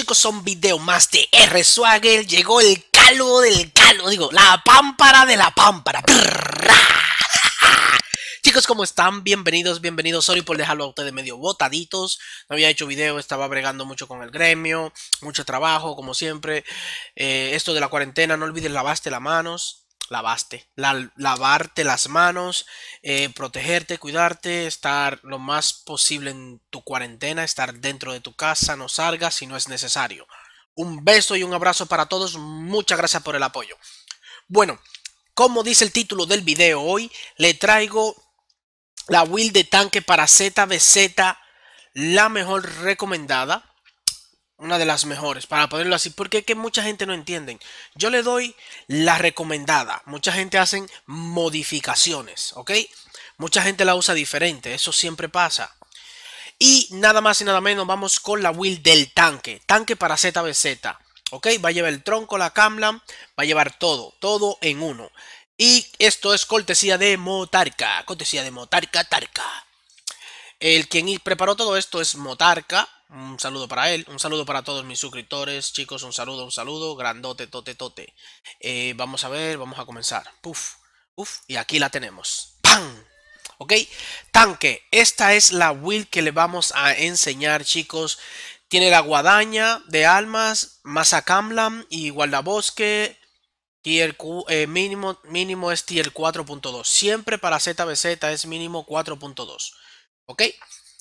chicos, son video más de R Swagger. Llegó el calvo del calo, digo, la pámpara de la pámpara. Chicos, ¿cómo están? Bienvenidos, bienvenidos. Sorry por dejarlo a ustedes medio botaditos. No había hecho video, estaba bregando mucho con el gremio, mucho trabajo, como siempre. Eh, esto de la cuarentena, no olvides lavaste las manos, lavaste. lavarte las manos, eh, protegerte, cuidarte, estar lo más posible en tu cuarentena, estar dentro de tu casa, no salgas si no es necesario. Un beso y un abrazo para todos. Muchas gracias por el apoyo. Bueno, como dice el título del video hoy, le traigo la will de tanque para ZBZ, la mejor recomendada una de las mejores, para ponerlo así, porque es que mucha gente no entiende Yo le doy la recomendada. Mucha gente hacen modificaciones, ¿ok? Mucha gente la usa diferente, eso siempre pasa. Y nada más y nada menos, vamos con la will del tanque. Tanque para ZBZ, ¿ok? Va a llevar el tronco, la camla, va a llevar todo, todo en uno. Y esto es cortesía de Motarca, cortesía de Motarca Tarca. El quien preparó todo esto es Motarca. Un saludo para él, un saludo para todos mis suscriptores, chicos, un saludo, un saludo, grandote, tote, tote. Eh, vamos a ver, vamos a comenzar. Puf, puf, y aquí la tenemos. ¡Pam! ¿Ok? Tanque, esta es la Will que le vamos a enseñar, chicos. Tiene la guadaña de almas, masa Camlam y guardabosque, Tier Q, eh, mínimo, mínimo es tier 4.2. Siempre para ZBZ es mínimo 4.2. ¿Ok?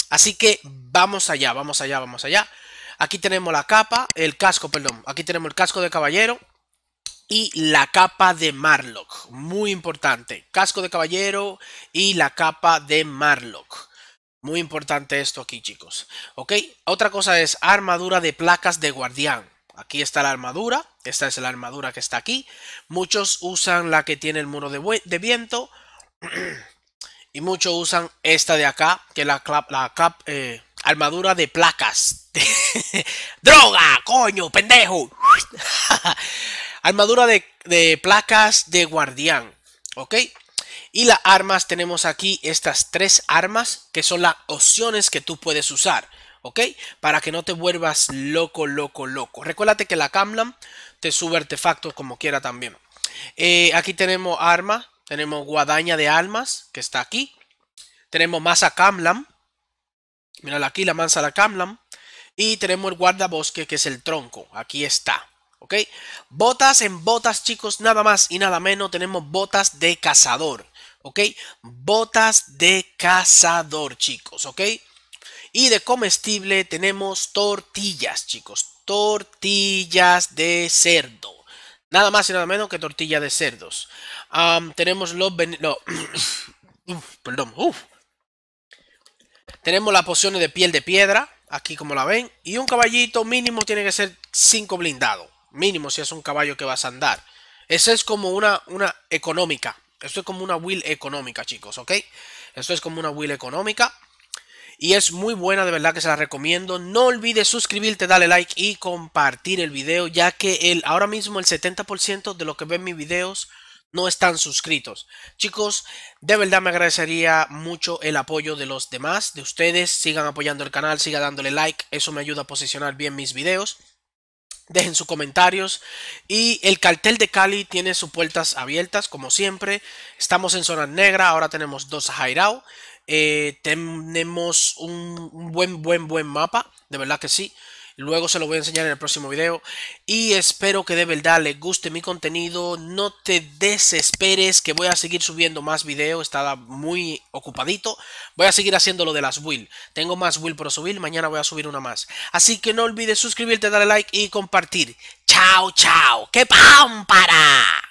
Así que vamos allá, vamos allá, vamos allá. Aquí tenemos la capa, el casco, perdón. Aquí tenemos el casco de caballero y la capa de Marlock. Muy importante. Casco de caballero y la capa de Marlock. Muy importante esto aquí, chicos. ¿Ok? Otra cosa es armadura de placas de guardián. Aquí está la armadura. Esta es la armadura que está aquí. Muchos usan la que tiene el muro de, de viento. Y muchos usan esta de acá, que es la, la cap, eh, armadura de placas. ¡Droga! ¡Coño! ¡Pendejo! armadura de, placas de guardián. ¿Ok? Y las armas, tenemos aquí estas tres armas que son las opciones que tú puedes usar, ¿ok? Para que no te vuelvas loco, loco, loco. Recuérdate que la Kamlam te sube artefactos como quiera también. Eh, aquí tenemos armas tenemos Guadaña de Almas, que está aquí. Tenemos Masa Kamlam. Mírala aquí, la mansa la Kamlam. Y tenemos el guardabosque, que es el tronco. Aquí está. ¿Ok? Botas en botas, chicos. Nada más y nada menos. Tenemos botas de cazador. ¿Ok? Botas de cazador, chicos. ¿Ok? Y de comestible tenemos tortillas, chicos. Tortillas de cerdo. Nada más y nada menos que tortilla de cerdos. tenemos los... No. perdón. Tenemos las pociones de piel de piedra, aquí como la ven. Y un caballito mínimo tiene que ser 5 blindado. Mínimo si es un caballo que vas a andar. Esa es como una, una económica. Esto es como una will económica, chicos, ¿ok? Esto es como una will económica y es muy buena, de verdad que se la recomiendo. No olvides suscribirte, darle like y compartir el video, ya que el, ahora mismo el 70% de los que ven mis videos no están suscritos. Chicos, de verdad me agradecería mucho el apoyo de los demás, de ustedes. Sigan apoyando el canal, sigan dándole like, eso me ayuda a posicionar bien mis videos dejen sus comentarios. Y el cartel de Cali tiene sus puertas abiertas, como siempre. Estamos en zona negra, ahora tenemos dos Jairao. Eh, tenemos un, buen, buen, buen mapa. De verdad que sí. Luego se lo voy a enseñar en el próximo video. Y espero que de verdad les guste mi contenido. No te desesperes que voy a seguir subiendo más videos. Estaba muy ocupadito. Voy a seguir haciendo lo de las will. Tengo más will por subir. Mañana voy a subir una más. Así que no olvides suscribirte, darle like y compartir. Chao, chao. ¡Qué pam para!